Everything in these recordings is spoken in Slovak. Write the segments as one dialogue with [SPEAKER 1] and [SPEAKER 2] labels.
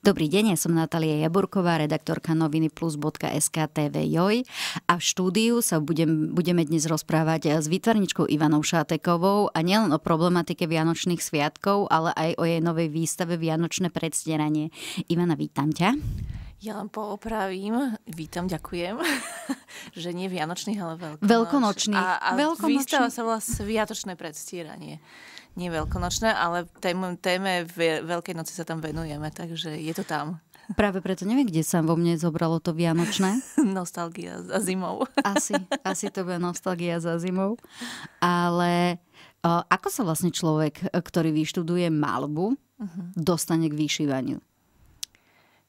[SPEAKER 1] Dobrý deň, ja som Natália Jaburková, redaktorka noviny plus.sk TV Joj a v štúdiu sa budem, budeme dnes rozprávať eh, s výtvarničkou Ivanou Šátekovou a nielen o problematike Vianočných sviatkov, ale aj o jej novej výstave Vianočné predstieranie. Ivana, vítam ťa.
[SPEAKER 2] Ja len poopravím. Vítam, ďakujem. že nie vianočný ale veľkonočný. A, a Veľkonočný. výstava sa volá Sviatočné predstieranie nie veľkonočné, ale téme, téme Veľkej noci sa tam venujeme, takže je to tam.
[SPEAKER 1] Práve preto neviem, kde sa vo mne zobralo to vianočné. nostalgia za zimou. asi, asi to bude nostalgia za zimou. Ale ako sa vlastne človek, ktorý vyštuduje malbu, uh-huh. dostane k vyšívaniu?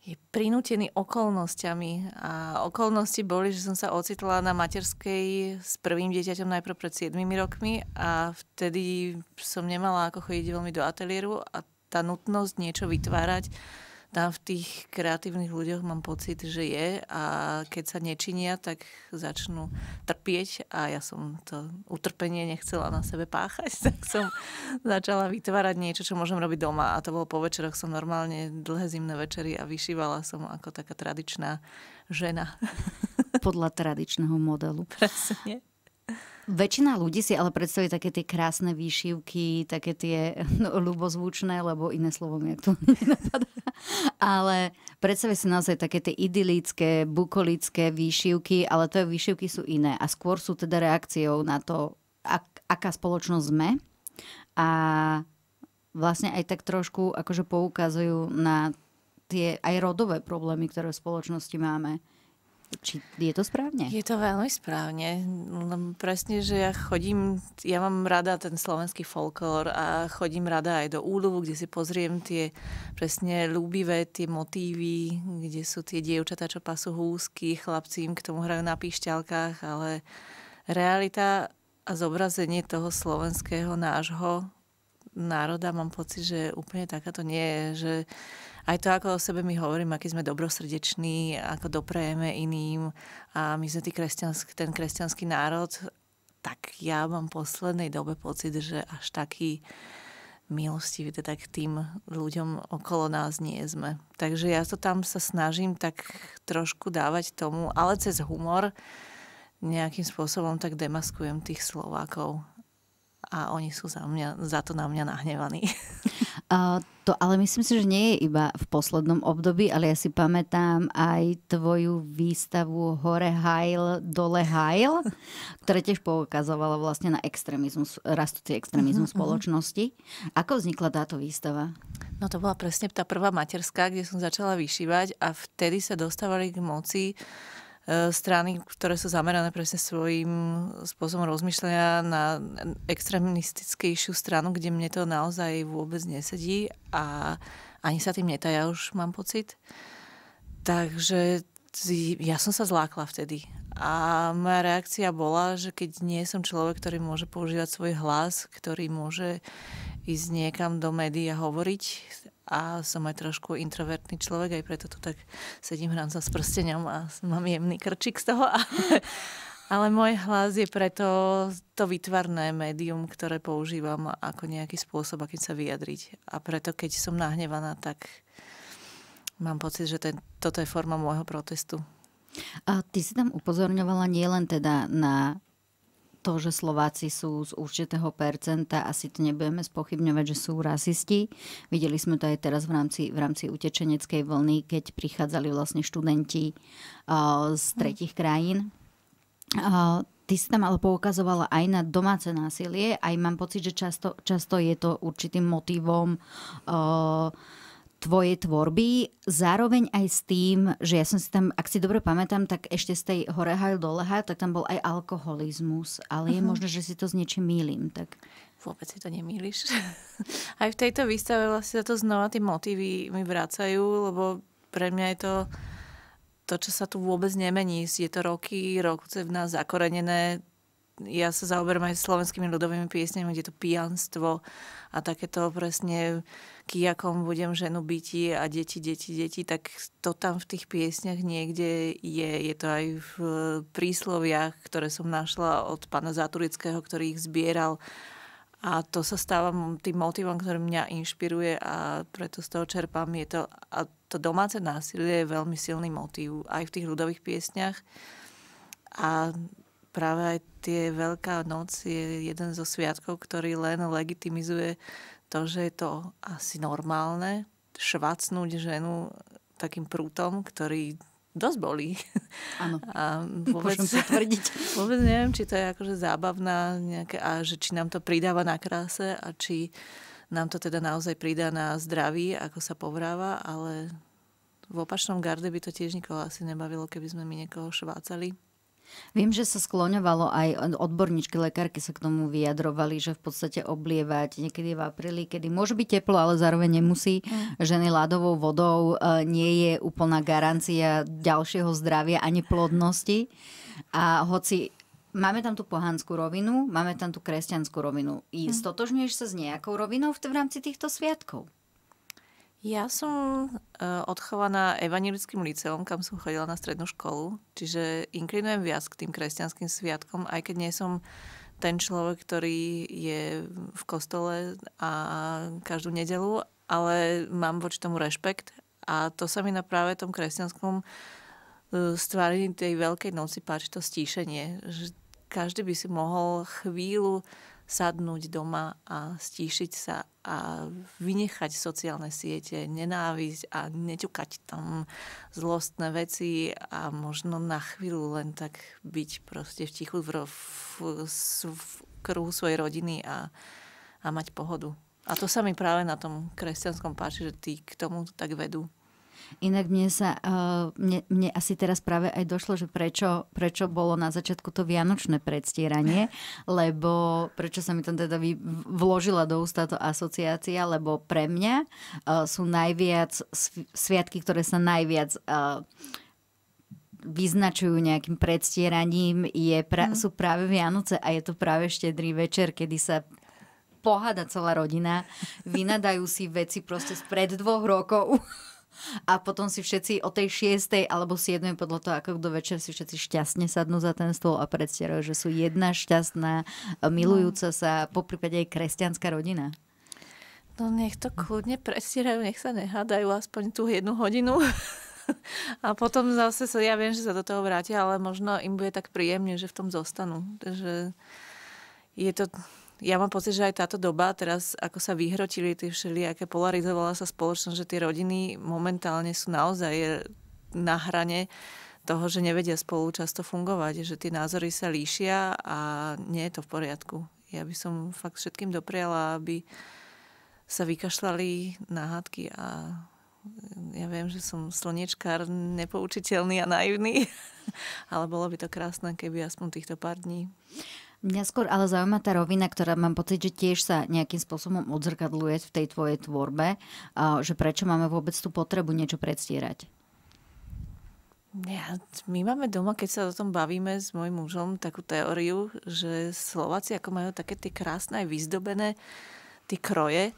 [SPEAKER 2] je prinútený okolnosťami. A okolnosti boli, že som sa ocitla na materskej s prvým dieťaťom najprv pred 7 rokmi a vtedy som nemala ako chodiť veľmi do ateliéru a tá nutnosť niečo vytvárať tam v tých kreatívnych ľuďoch mám pocit, že je a keď sa nečinia, tak začnú trpieť a ja som to utrpenie nechcela na sebe páchať, tak som začala vytvárať niečo, čo môžem robiť doma a to bolo po večeroch, som normálne dlhé zimné večery a vyšívala som ako taká tradičná
[SPEAKER 1] žena. Podľa tradičného modelu. Presne. Väčšina ľudí si ale predstaví také tie krásne výšivky, také tie no, ľubozvučné, lebo iné slovo mi to nenapadá. Ale predstaví si naozaj také tie idylické, bukolické výšivky, ale je, výšivky sú iné a skôr sú teda reakciou na to, ak, aká spoločnosť sme a vlastne aj tak trošku akože poukazujú na tie aj rodové problémy, ktoré v spoločnosti máme. Či je to správne? Je
[SPEAKER 2] to veľmi správne. Presne, že ja chodím, ja mám rada ten slovenský folklór a chodím rada aj do úľovu, kde si pozriem tie presne ľúbivé tie motívy, kde sú tie dievčatá, čo pasú húsky, chlapci im k tomu hrajú na píšťalkách, ale realita a zobrazenie toho slovenského nášho národa mám pocit, že úplne takáto nie je, že aj to, ako o sebe my hovorím, aký sme dobrosrdeční, ako doprejeme iným a my sme kresťansk, ten kresťanský národ, tak ja mám v poslednej dobe pocit, že až taký milostivý teda k tým ľuďom okolo nás nie sme. Takže ja to tam sa snažím tak trošku dávať tomu, ale cez humor nejakým spôsobom tak demaskujem tých Slovákov a oni sú za, mňa, za to na mňa nahnevaní.
[SPEAKER 1] Uh, to ale myslím si, že nie je iba v poslednom období, ale ja si pamätám aj tvoju výstavu Hore Heil, Dole Heil, ktorá tiež poukazovala vlastne na extrémizmus, rastúci extrémizmus uh-huh, spoločnosti. Ako vznikla táto výstava?
[SPEAKER 2] No to bola presne tá prvá materská, kde som začala vyšívať a vtedy sa dostávali k moci uh, E, strany, ktoré sú zamerané presne svojím spôsobom rozmýšľania na extrémistickejšiu stranu, kde mne to naozaj vôbec nesedí a ani sa tým netaja už, mám pocit. Takže ja som sa zlákla vtedy. A moja reakcia bola, že keď nie som človek, ktorý môže používať svoj hlas, ktorý môže ísť niekam do médií a hovoriť a som aj trošku introvertný človek, aj preto tu tak sedím, hrám sa s prsteňom a mám jemný krčík z toho. Ale, ale môj hlas je preto to vytvarné médium, ktoré používam ako nejaký spôsob, akým sa vyjadriť. A preto, keď som nahnevaná, tak mám pocit, že ten, toto je forma môjho protestu.
[SPEAKER 1] A ty si tam upozorňovala nielen teda na to, že Slováci sú z určitého percenta, asi to nebudeme spochybňovať, že sú rasisti. Videli sme to aj teraz v rámci, v rámci utečeneckej vlny, keď prichádzali vlastne študenti uh, z hm. tretich krajín. Uh, ty si tam ale poukazovala aj na domáce násilie, aj mám pocit, že často, často je to určitým motivom uh, tvojej tvorby, zároveň aj s tým, že ja som si tam, ak si dobre pamätám, tak ešte z tej hore dole hajl, tak tam bol aj alkoholizmus, ale je uh-huh. možné, že si to s niečím mýlim. Tak... Vôbec si to
[SPEAKER 2] nemýliš. aj v tejto výstave vlastne sa to znova tie motívy mi vracajú, lebo pre mňa je to to, čo sa tu vôbec nemení. Je to roky, rokce v nás zakorenené ja sa zaoberám aj slovenskými ľudovými piesňami, kde to pijanstvo a takéto presne kijakom budem ženu byti a deti, deti, deti, tak to tam v tých piesňach niekde je. Je to aj v prísloviach, ktoré som našla od pána Zaturického, ktorý ich zbieral. A to sa stáva tým motivom, ktorý mňa inšpiruje a preto z toho čerpám. Je to, a to domáce násilie je veľmi silný motív aj v tých ľudových piesňach. A práve aj tie Veľká noc je jeden zo sviatkov, ktorý len legitimizuje to, že je to asi normálne švacnúť ženu takým prútom, ktorý dosť bolí. Áno, a vôbec, môžem tvrdiť. Vôbec neviem, či to je akože zábavná nejaké, a že či nám to pridáva na kráse a či nám to teda naozaj pridá na zdraví, ako sa povráva, ale v opačnom garde by to tiež nikoho asi nebavilo, keby sme my niekoho švácali.
[SPEAKER 1] Viem, že sa skloňovalo aj odborníčky, lekárky sa k tomu vyjadrovali, že v podstate oblievať niekedy v apríli, kedy môže byť teplo, ale zároveň nemusí. Mm. Ženy ľadovou vodou e, nie je úplná garancia ďalšieho zdravia ani plodnosti. A hoci máme tam tú pohanskú rovinu, máme tam tú kresťanskú rovinu. I mm. stotožňuješ sa s nejakou rovinou v, v rámci týchto sviatkov?
[SPEAKER 2] Ja som e, odchovaná evangelickým liceom, kam som chodila na strednú školu, čiže inklinujem viac k tým kresťanským sviatkom, aj keď nie som ten človek, ktorý je v kostole a každú nedelu, ale mám voči tomu rešpekt a to sa mi na práve tom kresťanskom e, stvárení tej veľkej noci páči to stíšenie, že každý by si mohol chvíľu sadnúť doma a stíšiť sa a vynechať sociálne siete, nenávisť a neťukať tam zlostné veci a možno na chvíľu len tak byť proste v tichu v, v, v kruhu svojej rodiny a, a mať pohodu. A to sa mi práve na tom kresťanskom páči, že tí k tomu tak vedú.
[SPEAKER 1] Inak mne sa, uh, mne, mne asi teraz práve aj došlo, že prečo, prečo bolo na začiatku to vianočné predstieranie, lebo prečo sa mi tam teda vy, vložila do ústa to asociácia, lebo pre mňa uh, sú najviac sviatky, ktoré sa najviac uh, vyznačujú nejakým predstieraním, je pra- mm. sú práve Vianoce a je to práve štedrý večer, kedy sa poháda celá rodina, vynadajú si veci proste spred dvoch rokov. a potom si všetci o tej 6. alebo 7. podľa toho, ako do večer si všetci šťastne sadnú za ten stôl a predstierajú, že sú jedna šťastná, e, milujúca no. sa, poprípade aj kresťanská rodina.
[SPEAKER 2] No nech to kľudne prestierajú, nech sa nehádajú aspoň tú jednu hodinu. A potom zase sa, ja viem, že sa do toho vrátia, ale možno im bude tak príjemne, že v tom zostanú. Takže je to, ja mám pocit, že aj táto doba, teraz ako sa vyhrotili tie všelijaké, polarizovala sa spoločnosť, že tie rodiny momentálne sú naozaj eh, na hrane toho, že nevedia spolu často fungovať, že tie názory sa líšia a nie je to v poriadku. Ja by som fakt všetkým dopriala, aby sa vykašľali na a eh, ja viem, že som slnečkár nepoučiteľný a naivný, ale bolo by to krásne, keby aspoň týchto pár dní.
[SPEAKER 1] Mňa skôr ale zaujíma tá rovina, ktorá mám pocit, že tiež sa nejakým spôsobom odzrkadluje v tej tvojej tvorbe, že prečo máme vôbec tú potrebu niečo predstierať.
[SPEAKER 2] Ja, my máme doma, keď sa o tom bavíme s môjim mužom, takú teóriu, že Slováci ako majú také tie krásne aj vyzdobené tie kroje,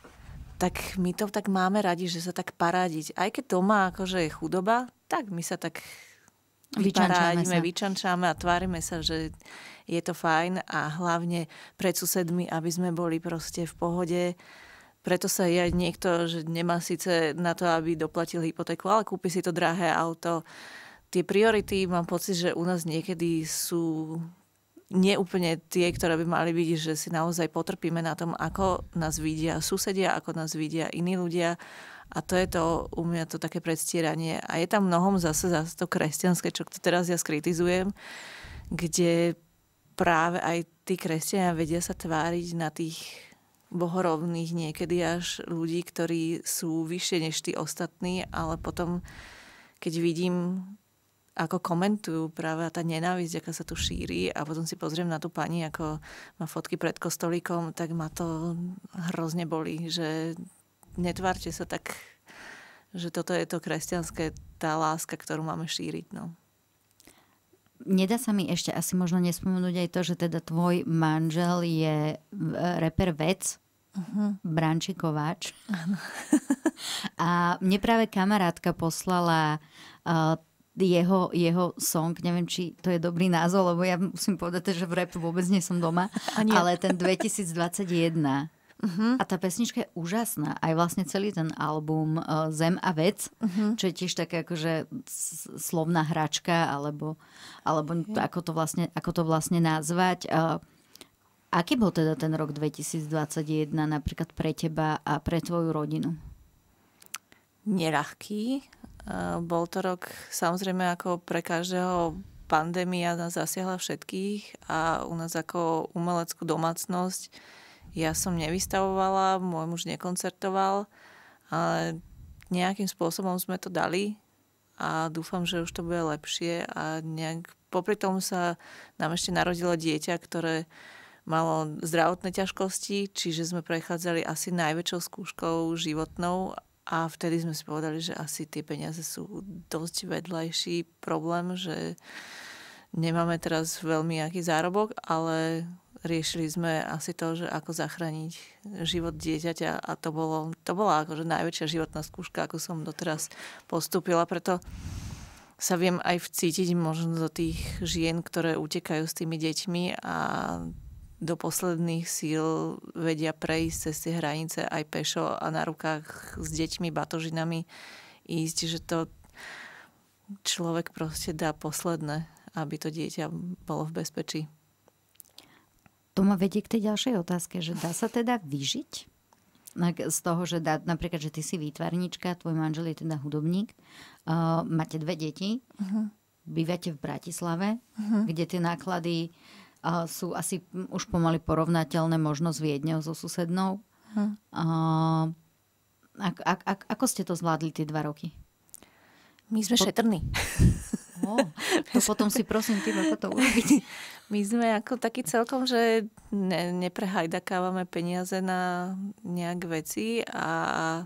[SPEAKER 2] tak my to tak máme radi, že sa tak parádiť. Aj keď doma akože je chudoba, tak my sa tak
[SPEAKER 1] vyčančáme,
[SPEAKER 2] vyčančáme a tvárime sa, že je to fajn a hlavne pred susedmi, aby sme boli proste v pohode. Preto sa je niekto, že nemá síce na to, aby doplatil hypotéku, ale kúpi si to drahé auto. Tie priority mám pocit, že u nás niekedy sú neúplne tie, ktoré by mali byť, že si naozaj potrpíme na tom, ako nás vidia susedia, ako nás vidia iní ľudia a to je to u mňa to také predstieranie. A je tam mnohom zase, zase to kresťanské, čo to teraz ja skritizujem, kde práve aj tí kresťania vedia sa tváriť na tých bohorovných niekedy až ľudí, ktorí sú vyššie než tí ostatní, ale potom, keď vidím, ako komentujú práve tá nenávisť, aká sa tu šíri a potom si pozriem na tú pani, ako má fotky pred kostolíkom, tak ma to hrozne boli, že netvárte sa tak, že toto je to kresťanské, tá láska, ktorú máme šíriť. No.
[SPEAKER 1] Nedá sa mi ešte asi možno nespomenúť aj to, že teda tvoj manžel je e, reper vec, uh-huh. Mhm. Branči Kováč. A mne práve kamarátka poslala uh, jeho, jeho song, neviem, či to je dobrý názov, lebo ja musím povedať, že v rap vôbec nie som doma, ale ten 2021 Uh-huh. A tá pesnička je úžasná. Aj vlastne celý ten album uh, Zem a vec, uh-huh. čo je tiež taká akože slovná hračka, alebo, alebo uh-huh. ako, to vlastne, ako to vlastne nazvať. Uh, aký bol teda ten rok 2021 napríklad pre teba a pre tvoju rodinu?
[SPEAKER 2] Nerahký. Uh, bol to rok samozrejme ako pre každého pandémia nás zasiahla všetkých a u nás ako umeleckú domácnosť ja som nevystavovala, môj muž nekoncertoval, ale nejakým spôsobom sme to dali a dúfam, že už to bude lepšie a nejak... Popri tom sa nám ešte narodilo dieťa, ktoré malo zdravotné ťažkosti, čiže sme prechádzali asi najväčšou skúškou životnou a vtedy sme si povedali, že asi tie peniaze sú dosť vedľajší problém, že nemáme teraz veľmi nejaký zárobok, ale riešili sme asi to, že ako zachrániť život dieťaťa a to, bolo, to bola akože najväčšia životná skúška, ako som doteraz postúpila, preto sa viem aj vcítiť možno do tých žien, ktoré utekajú s tými deťmi a do posledných síl vedia prejsť cez tie hranice aj pešo a na rukách s deťmi, batožinami ísť, že to človek proste dá
[SPEAKER 1] posledné, aby to dieťa bolo v bezpečí. To ma vedie k tej ďalšej otázke, že dá sa teda vyžiť z toho, že dá, napríklad, že ty si výtvarnička, tvoj manžel je teda hudobník, uh, máte dve deti, uh-huh. bývate v Bratislave, uh-huh. kde tie náklady uh, sú asi už pomaly porovnateľné možno s Viedňou, so susednou. Uh-huh. Uh, ak, ak, ak, ako ste to zvládli tie dva roky? My sme po... šetrní. Oh, to potom si prosím tým, ako to urobiť. My sme ako taký celkom, že ne,
[SPEAKER 2] neprehajdakávame peniaze na nejak veci a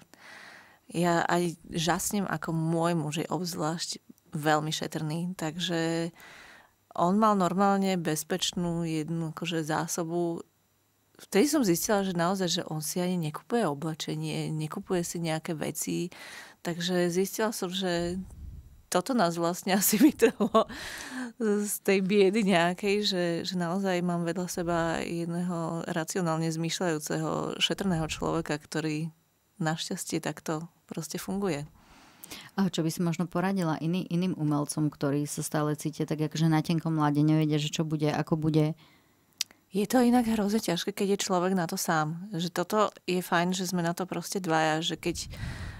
[SPEAKER 2] ja aj žasnem, ako môj muž je obzvlášť veľmi šetrný, takže on mal normálne bezpečnú jednu akože zásobu. Vtedy som zistila, že naozaj, že on si ani nekupuje oblečenie, nekupuje si nejaké veci, takže zistila som, že toto nás vlastne asi vytrhlo z tej biedy nejakej, že, že naozaj mám vedľa seba jedného racionálne zmýšľajúceho, šetrného človeka, ktorý našťastie takto
[SPEAKER 1] proste funguje. A čo by si možno poradila iný, iným umelcom, ktorí sa stále cítia tak akože na tenkom mlade, nevedia, že čo bude, ako bude? Je to inak hrozne
[SPEAKER 2] ťažké, keď je človek na to sám. Že toto je fajn, že sme na to proste dvaja, že keď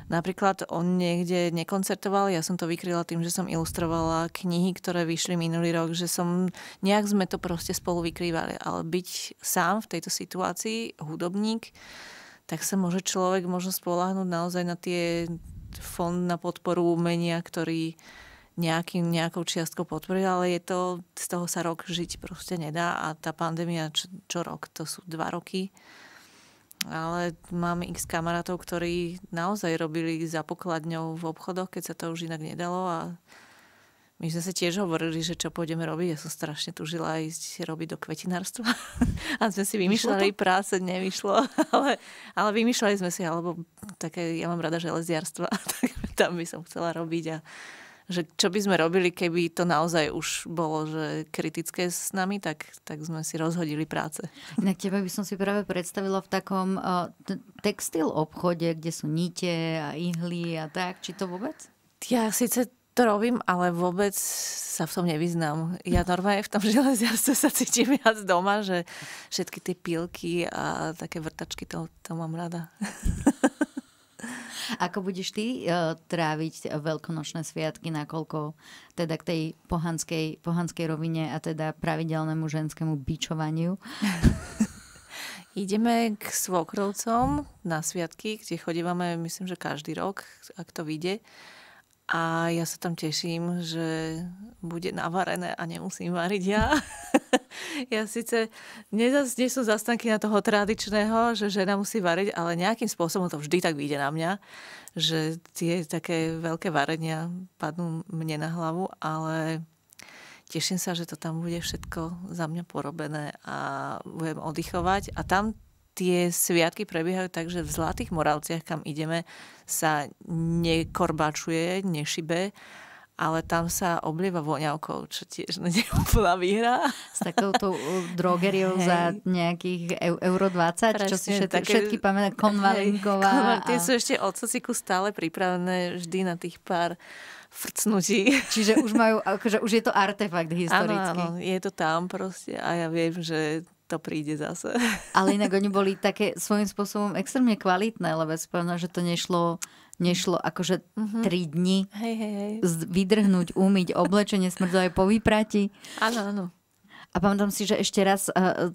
[SPEAKER 2] Napríklad on niekde nekoncertoval, ja som to vykryla tým, že som ilustrovala knihy, ktoré vyšli minulý rok, že som, nejak sme to proste spolu vykrývali, ale byť sám v tejto situácii, hudobník, tak sa môže človek možno spoláhnuť naozaj na tie fond na podporu umenia, ktorý nejaký nejakou čiastkou podporil, ale je to, z toho sa rok žiť proste nedá a tá pandémia čo, čo rok, to sú dva roky, ale mám x kamarátov, ktorí naozaj robili za pokladňou v obchodoch, keď sa to už inak nedalo a my sme sa tiež hovorili, že čo pôjdeme robiť. Ja som strašne tužila ísť robiť do kvetinárstva. a sme si vymýšľali práce, nevyšlo. ale, ale vymýšľali sme si, alebo také, ja mám rada železiarstva, tak tam by som chcela robiť. A, že čo by sme robili, keby to naozaj už bolo že kritické s nami, tak, tak sme si rozhodili práce. Inak
[SPEAKER 1] teba by som si práve predstavila v takom uh, textil obchode, kde sú nite a ihly a tak. Či to vôbec? Ja síce to robím, ale
[SPEAKER 2] vôbec sa v tom nevyznám. Ja normálne v tom železiarstve sa cítim viac doma, že všetky tie
[SPEAKER 1] pilky a také vrtačky, to, to mám rada. Ako budeš ty uh, tráviť veľkonočné sviatky, nakoľko teda k tej pohanskej, pohanskej rovine a teda pravidelnému ženskému bičovaniu? Ideme k svokrovcom na sviatky, kde chodívame, myslím, že
[SPEAKER 2] každý rok, ak to vyjde. A ja sa tam teším, že bude navarené a nemusím variť ja. ja síce nie, nie sú zastanky na toho tradičného, že žena musí variť, ale nejakým spôsobom to vždy tak vyjde na mňa, že tie také veľké varenia padnú mne na hlavu, ale teším sa, že to tam bude všetko za mňa porobené a budem oddychovať. A tam tie sviatky prebiehajú tak, že v Zlatých Moravciach, kam ideme, sa nekorbačuje, nešibe, ale tam sa oblieva voňavkou,
[SPEAKER 1] čo tiež nie úplná výhra. S takouto uh, drogeriou hey. za nejakých euro 20, Presne, čo si všetky, také, všetky pamätá, konvalinková. Hey, a... Tie
[SPEAKER 2] sú ešte od sociku stále pripravené vždy na tých pár frcnutí. Čiže už majú, akože už je to artefakt historický. Áno, áno, je to tam proste a ja viem, že to príde zase.
[SPEAKER 1] Ale inak oni boli také svojím spôsobom extrémne kvalitné, lebo spomínam, že to nešlo nešlo akože mm-hmm. tri dni hej, hej, hej. vydrhnúť, umyť oblečenie smrdzo aj po výprati. Áno, áno. A pamätám si, že ešte raz, e,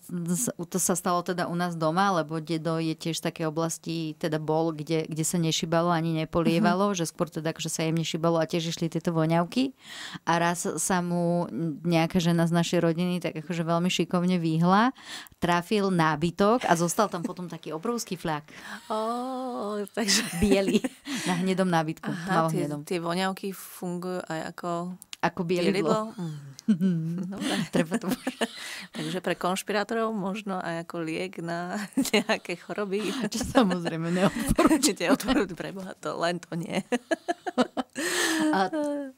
[SPEAKER 1] to sa stalo teda u nás doma, lebo dedo je tiež v také oblasti, teda bol, kde, kde sa nešibalo ani nepolievalo, uh-huh. že skôr teda, že akože sa jemne šibalo a tiež išli tieto voňavky. A raz sa mu nejaká žena z našej rodiny tak akože veľmi šikovne vyhla, trafil nábytok a zostal tam potom taký obrovský flak. Oh, takže... Bielý, na hnedom nábytku. Aha, tie, tie
[SPEAKER 2] voňavky fungujú
[SPEAKER 1] aj ako... Ako bielidlo. bielidlo? Mm. Dobre. Treba to
[SPEAKER 2] Takže pre konšpirátorov možno aj ako liek na nejaké choroby. Čo samozrejme neodporúčite. Odporúčite pre Boha to, len to nie.
[SPEAKER 1] A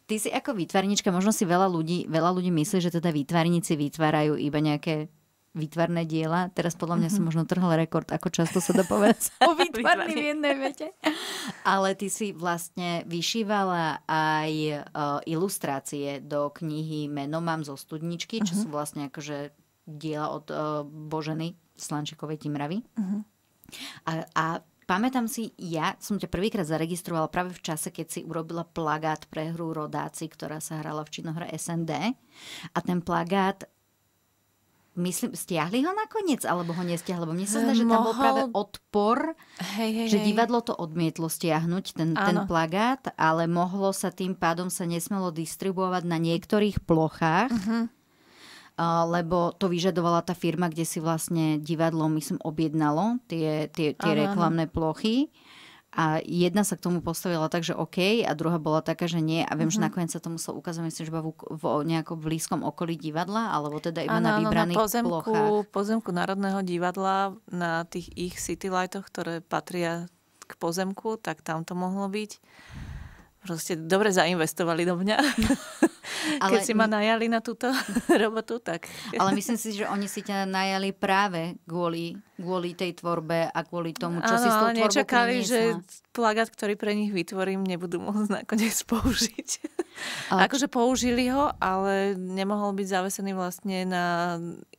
[SPEAKER 1] ty si ako výtvarnička, možno si veľa ľudí, veľa ľudí myslí, že teda výtvarníci vytvárajú iba nejaké výtvarné diela. Teraz podľa mňa mm-hmm. som mhm. možno trhla rekord, ako často sa dá povedať o výtvarný v jednej vete. Ale ty si vlastne vyšívala aj e, ilustrácie do knihy Meno mám zo studničky, čo mm-hmm. sú vlastne akože diela od e, Boženy Slančikovej Timravy. Mm-hmm. A, a Pamätám si, ja som ťa prvýkrát zaregistrovala práve v čase, keď si urobila plagát pre hru Rodáci, ktorá sa hrala v činohre SND. A ten plagát Myslím, stiahli ho nakoniec, alebo ho nestiahli? Lebo mne sa zdá, že tam bol práve odpor,
[SPEAKER 2] hej, hej, že divadlo
[SPEAKER 1] to odmietlo stiahnuť, ten, ten plagát, ale mohlo sa tým pádom sa nesmelo distribuovať na niektorých plochách, uh-huh. lebo to vyžadovala tá firma, kde si vlastne divadlo, myslím, objednalo tie, tie, tie ano, reklamné ano. plochy a jedna sa k tomu postavila tak, že OK, a druhá bola taká, že nie. A viem, mm-hmm. že mhm. nakoniec sa to muselo ukázať, myslím, že v, v nejakom blízkom okolí divadla, alebo teda iba ano, na vybraných no, na pozemku, plochách.
[SPEAKER 2] pozemku Národného divadla, na tých ich lightoch, ktoré patria k pozemku, tak tam to mohlo byť proste dobre zainvestovali do mňa. Ale... Keď si ma
[SPEAKER 1] najali na túto robotu, tak... Ale myslím si, že oni si ťa najali práve kvôli, kvôli tej tvorbe a kvôli tomu, čo ano, si s tou nečakali, priniesla.
[SPEAKER 2] že plagát, ktorý pre nich vytvorím, nebudú môcť nakoniec použiť.
[SPEAKER 1] Ale... akože použili
[SPEAKER 2] ho, ale nemohol byť zavesený vlastne na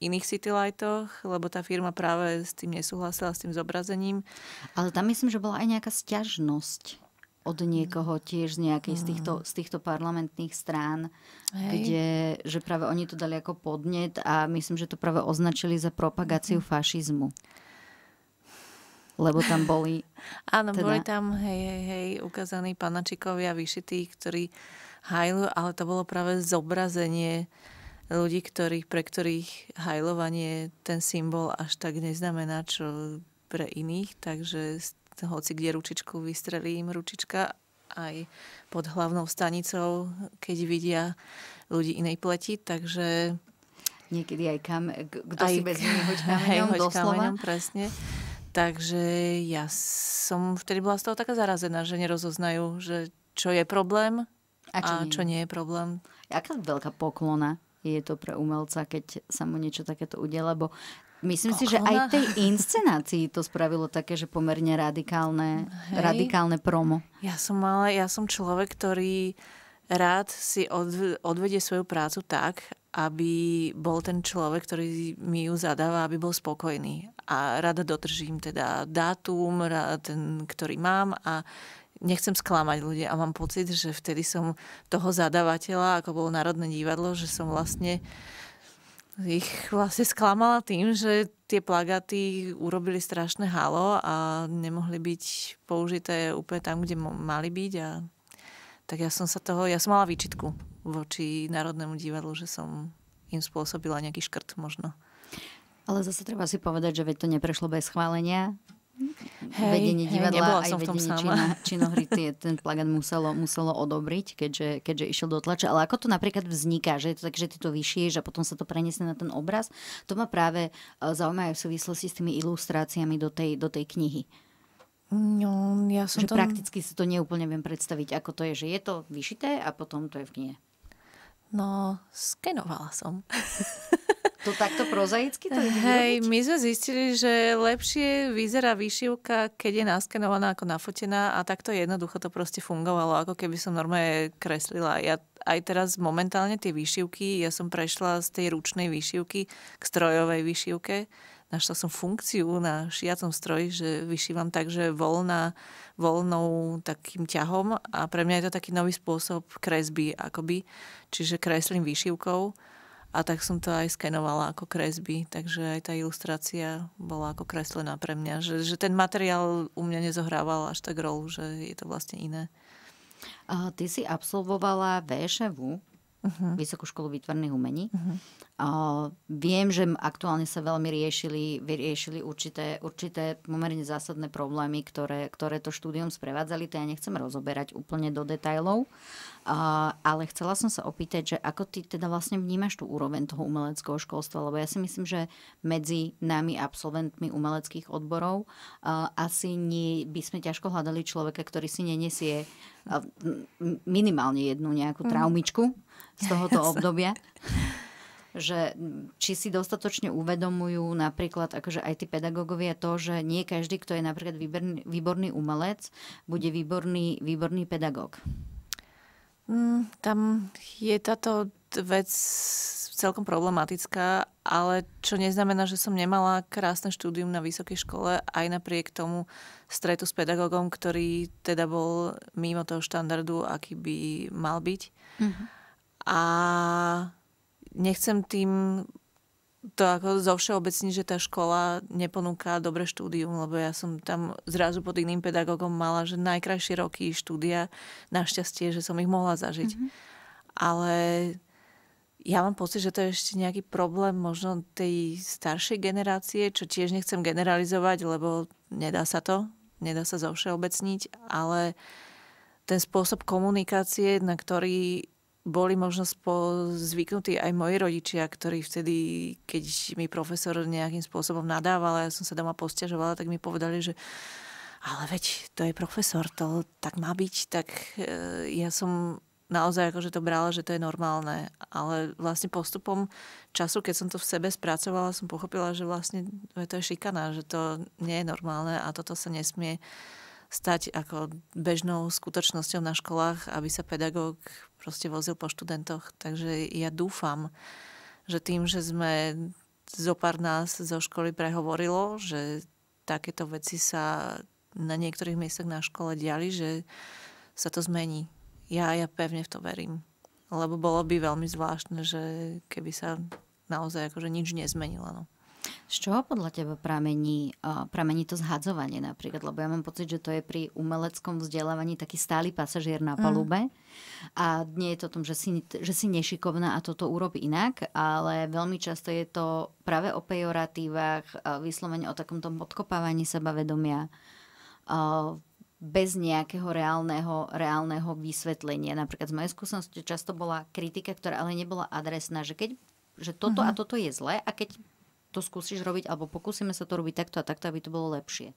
[SPEAKER 2] iných citylightoch, lebo tá firma
[SPEAKER 1] práve s tým nesúhlasila, s tým zobrazením. Ale tam myslím, že bola aj nejaká stiažnosť od niekoho tiež z nejakej mm. z, týchto, z týchto parlamentných strán, Hej. kde, že práve oni to dali ako podnet a myslím, že to práve označili za propagáciu mm. fašizmu. Lebo tam boli...
[SPEAKER 2] Áno, teda... boli tam, hej, hej, hej, ukázaní panačikovia vyšití, ktorí hajlu, ale to bolo práve zobrazenie ľudí, ktorí, pre ktorých hajlovanie ten symbol až tak neznamená, čo pre iných, takže hoci kde ručičku vystrelí im ručička aj pod hlavnou stanicou, keď vidia ľudí inej pleti, takže... Niekedy aj kam, kto aj, si vezme, hoď kameňom, doslova. Kameňom, presne. Takže ja som vtedy bola z toho taká zarazená, že
[SPEAKER 1] nerozoznajú, že čo je problém a čo, a nie. čo nie je problém. Aká veľká poklona je to pre umelca, keď sa mu niečo takéto udiela, lebo Myslím si, že aj tej inscenácii to spravilo také, že pomerne radikálne, Hej. radikálne promo.
[SPEAKER 2] Ja som mala, ja som človek, ktorý rád si odv- odvedie svoju prácu tak, aby bol ten človek, ktorý mi ju zadáva, aby bol spokojný. A rada dodržím teda dátum, ten, ktorý mám a nechcem sklamať ľudia a mám pocit, že vtedy som toho zadávateľa, ako bolo Národné divadlo, že som vlastne uh, ich vlastne sklamala tým, že tie plagaty urobili strašné halo a nemohli byť použité úplne tam, kde mali byť. A... Tak ja som sa toho, ja som mala výčitku voči Národnému
[SPEAKER 1] divadlu, že som im spôsobila nejaký škrt možno. Ale zase treba si povedať, že veď to neprešlo bez schválenia Hej, vedenie divadla hej, aj vedenie čino, činohry tie, ten plagát muselo, muselo odobriť, keďže, keďže išiel do tlače. Ale ako to napríklad vzniká, že je to tak, že ty to vyšieš a potom sa to preniesne na ten obraz, to ma práve e, zaujíma v súvislosti s tými ilustráciami do tej, do tej knihy.
[SPEAKER 2] No, ja som že tom... prakticky
[SPEAKER 1] si to neúplne viem predstaviť, ako to je, že je to vyšité a potom to je v knihe.
[SPEAKER 2] No, skenovala som. To takto prozaicky to Hej, my sme zistili, že lepšie vyzerá výšivka, keď je naskenovaná ako nafotená a takto jednoducho to proste fungovalo, ako keby som normálne kreslila. Ja aj teraz momentálne tie výšivky, ja som prešla z tej ručnej výšivky k strojovej výšivke našla som funkciu na šiacom stroji, že vyšívam tak, že voľná, voľnou takým ťahom a pre mňa je to taký nový spôsob kresby, akoby, čiže kreslím výšivkou a tak som to aj skenovala ako kresby, takže aj tá ilustrácia bola ako kreslená pre mňa, že, že ten materiál u mňa nezohrával až tak rolu, že je to vlastne
[SPEAKER 1] iné. ty si absolvovala VŠV, uh-huh. Vysokú školu výtvarných umení. Uh-huh. O, viem, že aktuálne sa veľmi riešili, riešili určité, určité pomerne zásadné problémy, ktoré, ktoré to štúdium sprevádzali, to ja nechcem rozoberať úplne do detajlov, ale chcela som sa opýtať, že ako ty teda vlastne vnímaš tú úroveň toho umeleckého školstva, lebo ja si myslím, že medzi nami absolventmi umeleckých odborov asi nie, by sme ťažko hľadali človeka, ktorý si nenesie minimálne jednu nejakú mhm. traumičku z tohoto obdobia že či si dostatočne uvedomujú napríklad akože aj tí pedagógovia to, že nie každý, kto je napríklad výborný, výborný umelec, bude výborný, výborný pedagóg. Mm, tam je táto vec
[SPEAKER 2] celkom problematická, ale čo neznamená, že som nemala krásne štúdium na vysokej škole, aj napriek tomu stretu s pedagógom, ktorý teda bol mimo toho štandardu, aký by mal byť. Mm-hmm. A nechcem tým to ako zo všeobecní, že tá škola neponúka dobre štúdium, lebo ja som tam zrazu pod iným pedagógom mala, že najkrajšie roky štúdia, našťastie, že som ich mohla zažiť. Mm-hmm. Ale ja mám pocit, že to je ešte nejaký problém možno tej staršej generácie, čo tiež nechcem generalizovať, lebo nedá sa to, nedá sa zo všeobecniť, ale ten spôsob komunikácie, na ktorý boli možno zvyknutí aj moji rodičia, ktorí vtedy, keď mi profesor nejakým spôsobom nadával a ja som sa doma posťažovala, tak mi povedali, že ale veď to je profesor, to tak má byť, tak e, ja som naozaj akože to brala, že to je normálne. Ale vlastne postupom času, keď som to v sebe spracovala, som pochopila, že vlastne to je šikana, že to nie je normálne a toto sa nesmie stať ako bežnou skutočnosťou na školách, aby sa pedagóg proste vozil po študentoch. Takže ja dúfam, že tým, že sme zo pár nás zo školy prehovorilo, že takéto veci sa na niektorých miestach na škole diali, že sa to zmení. Ja, ja pevne v to verím. Lebo bolo by veľmi zvláštne,
[SPEAKER 1] že keby sa naozaj akože nič nezmenilo. No. Z čoho podľa teba pramení, pramení to zhadzovanie napríklad? Lebo ja mám pocit, že to je pri umeleckom vzdelávaní taký stály pasažier na mm. palube. Mm. A nie je to o tom, že si, že si nešikovná a toto urob inak, ale veľmi často je to práve o pejoratívach, vyslovene o takomto podkopávaní sebavedomia. vedomia, bez nejakého reálneho, reálneho vysvetlenia. Napríklad z mojej skúsenosti často bola kritika, ktorá ale nebola adresná, že keď že toto uh-huh. a mhm. toto je zlé a keď to skúsiš robiť, alebo pokúsime sa to robiť takto a takto, aby to bolo lepšie.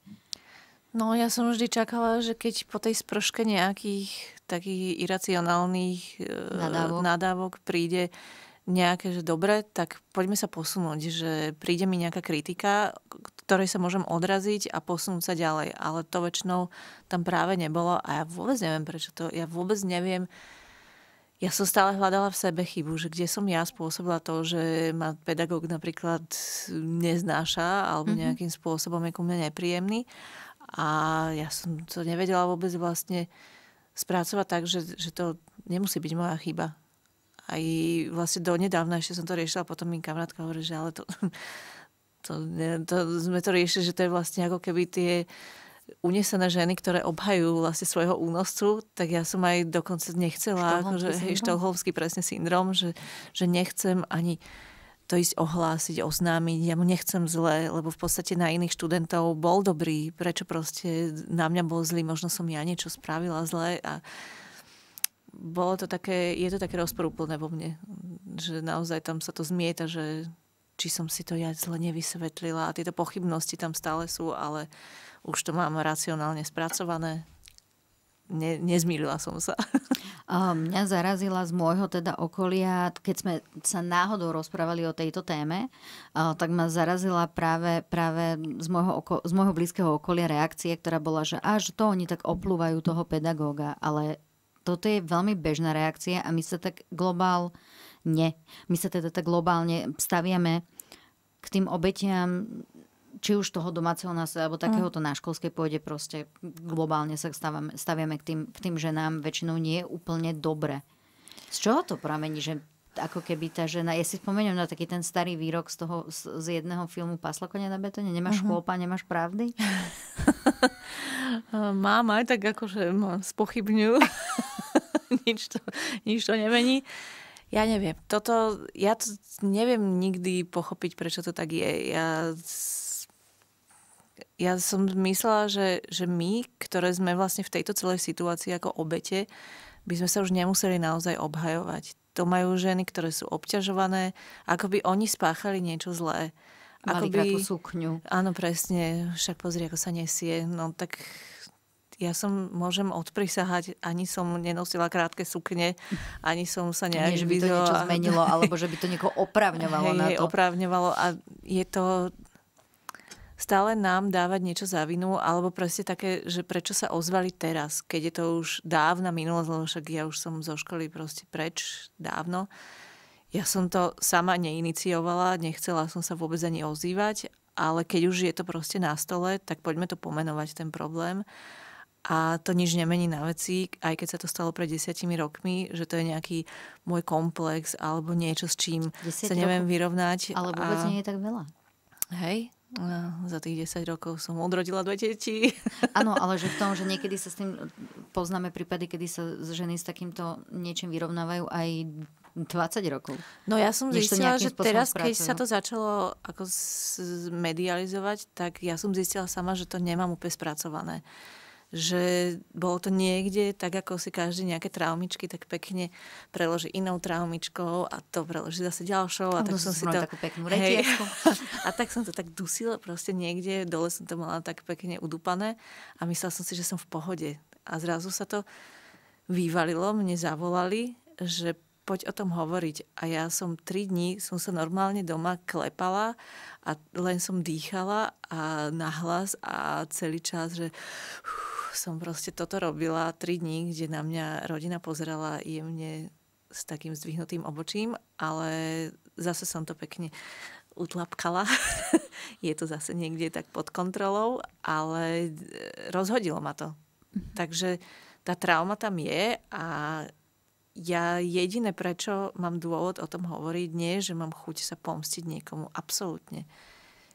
[SPEAKER 2] No ja som vždy čakala, že keď po tej sprške nejakých takých iracionálnych e, nadávok, nadávok príde nejaké, že dobre, tak poďme sa posunúť, že príde mi nejaká kritika, ktorej sa môžem odraziť a posunúť sa ďalej. Ale to väčšinou tam práve nebolo a ja vôbec neviem, prečo to, ja vôbec neviem, uh, ja som stále hľadala v sebe chybu, že kde som ja spôsobila to, že ma pedagóg napríklad neznáša alebo mhm. nejakým spôsobom je ku mne nepríjemný. A ja som to nevedela vôbec vlastne spracovať tak, že, že to nemusí byť moja chyba. Aj vlastne do nedávna ešte som to riešila, potom mi kamarátka hovorí, že ale to, to, to, to sme to riešili, že to je vlastne ako keby tie uh, unesené ženy, ktoré obhajujú vlastne svojho únoscu, tak ja som aj dokonca nechcela, štolholmský akože, hej, štolholmský presne syndrom, že, že nechcem ani to ísť ohlásiť, oznámiť, ja mu nechcem zle, lebo v podstate na iných študentov bol dobrý, prečo proste na mňa bol zlý, možno som ja niečo spravila zle a bolo to také, je to také rozporúplné vo mne, že naozaj tam sa to zmieta, že či som si to ja zle nevysvetlila a tieto pochybnosti tam stále sú, ale už to mám racionálne spracované. Ne,
[SPEAKER 1] nezmýlila som sa. Mňa zarazila z môjho teda okolia, keď sme sa náhodou rozprávali o tejto téme, tak ma zarazila práve, práve z, môjho oko, z môjho blízkeho okolia reakcie, ktorá bola, že až to oni tak oplúvajú toho pedagóga, ale toto je veľmi bežná reakcia a my sa tak globál nie. My sa teda tak globálne staviame k tým obetiam či už toho domáceho násilia, alebo takéhoto na školskej pôde proste globálne sa stavame, staviame k, tým, k tým ženám väčšinou nie je úplne dobre. Z čoho to pramení, že ako keby tá žena, ja si spomeniem na taký ten starý výrok z toho, z, z jedného filmu Pasla na betone, nemáš uh-huh. chlopa, nemáš pravdy? mám aj tak akože mám
[SPEAKER 2] spochybňujú. nič, to, nič to nemení. Ja neviem. Toto, ja to neviem nikdy pochopiť, prečo to tak je. Ja ja som myslela, že, že my, ktoré sme vlastne v tejto celej situácii ako obete, by sme sa už nemuseli naozaj obhajovať. To majú ženy, ktoré sú obťažované, ako by oni spáchali niečo zlé. Ako by... tú sukňu. Áno, presne. Však pozri, ako sa nesie. No tak ja som môžem odprisahať, ani som nenosila krátke sukne, ani som sa nejak Nie, že by to niečo zmenilo, alebo že by to niekoho opravňovalo hej, na to. opravňovalo a je to stále nám dávať niečo za vinu, alebo proste také, že prečo sa ozvali teraz, keď je to už dávna minulosť, lebo však ja už som zo školy proste preč dávno. Ja som to sama neiniciovala, nechcela som sa vôbec ani ozývať, ale keď už je to proste na stole, tak poďme to pomenovať, ten problém. A to nič nemení na veci, aj keď sa to stalo pred desiatimi rokmi, že to je nejaký môj komplex alebo niečo, s čím sa neviem rokov, vyrovnať. Ale vôbec a... nie je tak veľa. Hej, No, za
[SPEAKER 1] tých 10 rokov som odrodila dve deti. Áno, ale že v tom, že niekedy sa s tým e, poznáme prípady, kedy sa ženy s takýmto niečím vyrovnávajú aj 20 rokov. No ja som zistila, že teraz, keď sa to
[SPEAKER 2] začalo ako medializovať, tak ja som zistila sama, že to nemám úplne spracované že bolo to niekde, tak ako si každý nejaké traumičky tak pekne preloží inou traumičkou a to preloží zase ďalšou. A no, tak som si to... Takú peknú hej, a tak som to tak dusila proste niekde, dole som to mala tak pekne udupané a myslela som si, že som v pohode. A zrazu sa to vyvalilo, mne zavolali, že poď o tom hovoriť. A ja som tri dní, som sa normálne doma klepala a len som dýchala a nahlas a celý čas, že... uh, som proste toto robila tri dní, kde na mňa rodina pozerala jemne s takým zdvihnutým obočím, ale zase som to pekne utlapkala. je to zase niekde tak pod kontrolou, ale e, rozhodilo ma to. Mm-hmm. Takže tá trauma tam je a ja jediné, prečo mám dôvod o tom hovoriť, nie že mám chuť sa pomstiť niekomu. Absolútne.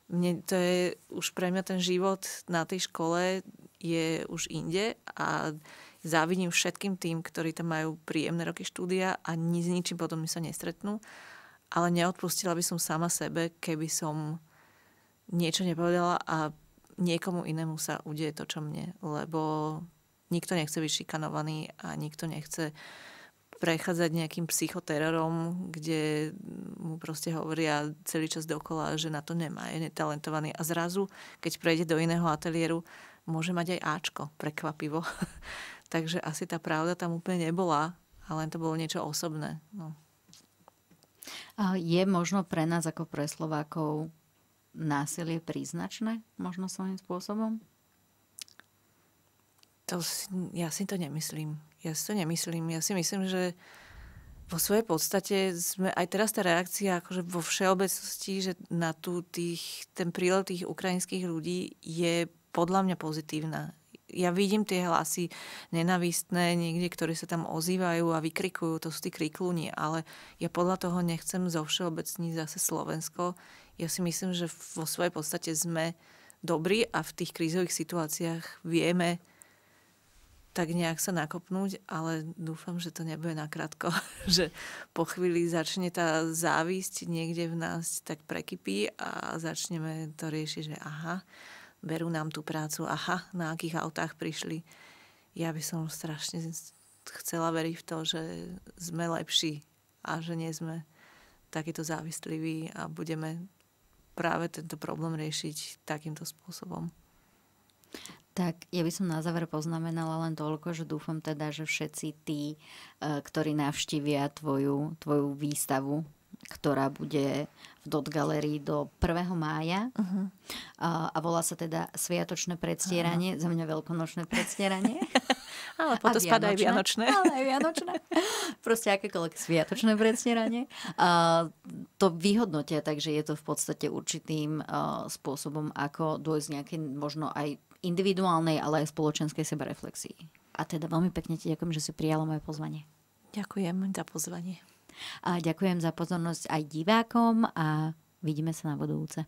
[SPEAKER 2] Mne to je už pre mňa ten život na tej škole je už inde a závidím všetkým tým, ktorí tam majú príjemné roky štúdia a ni s ničím potom sa nestretnú. Ale neodpustila by som sama sebe, keby som niečo nepovedala a niekomu inému sa udeje to, čo mne. Lebo nikto nechce byť šikanovaný a nikto nechce prechádzať nejakým psychoterorom, kde mu proste hovoria celý čas dokola, že na to nemá, je netalentovaný. A zrazu, keď prejde do iného ateliéru, môže mať aj Ačko, prekvapivo. Takže asi tá pravda tam úplne nebola, ale len to bolo niečo osobné.
[SPEAKER 1] No. A je možno pre nás ako pre Slovákov násilie príznačné, možno svojím spôsobom? To ja si to nemyslím.
[SPEAKER 2] Ja si to nemyslím. Ja si myslím, že vo svojej podstate sme aj teraz tá reakcia akože vo všeobecnosti, že na tú tých, ten prílev tých ukrajinských ľudí je podľa mňa pozitívna. Ja vidím tie hlasy nenavistné niekde, ktorí sa tam ozývajú a vykrikujú, to sú tí kriklúni, ale ja podľa toho nechcem zo všeobecní zase Slovensko. Ja si myslím, že vo svojej podstate sme dobrí a v tých krízových situáciách vieme tak nejak sa nakopnúť, ale dúfam, že to nebude nakrátko, že po chvíli začne tá závisť niekde v nás tak prekypí a začneme to riešiť, že aha, berú nám tú prácu, aha, na akých autách prišli. Ja by som strašne chcela veriť v to, že sme lepší a že nie sme takýto závistliví a budeme práve tento problém riešiť takýmto
[SPEAKER 1] spôsobom. Tak ja by som na záver poznamenala len toľko, že dúfam teda, že všetci tí, eh, ktorí navštívia tvoju, tvoju výstavu ktorá bude v Dot Gallery do 1. mája uh-huh. a, a volá sa teda Sviatočné predstieranie, uh-huh. za mňa veľkonočné predstieranie. ale potom spadá aj Vianočné. Ale aj Vianočné. Proste akékoľvek Sviatočné predstieranie. A, to vyhodnotia, takže je to v podstate určitým a, spôsobom, ako dôjsť nejaké možno aj individuálnej, ale aj spoločenskej sebareflexii. A teda veľmi pekne ti ďakujem, že si prijala moje pozvanie. Ďakujem za pozvanie. A ďakujem za pozornosť aj divákom a vidíme sa na budúce.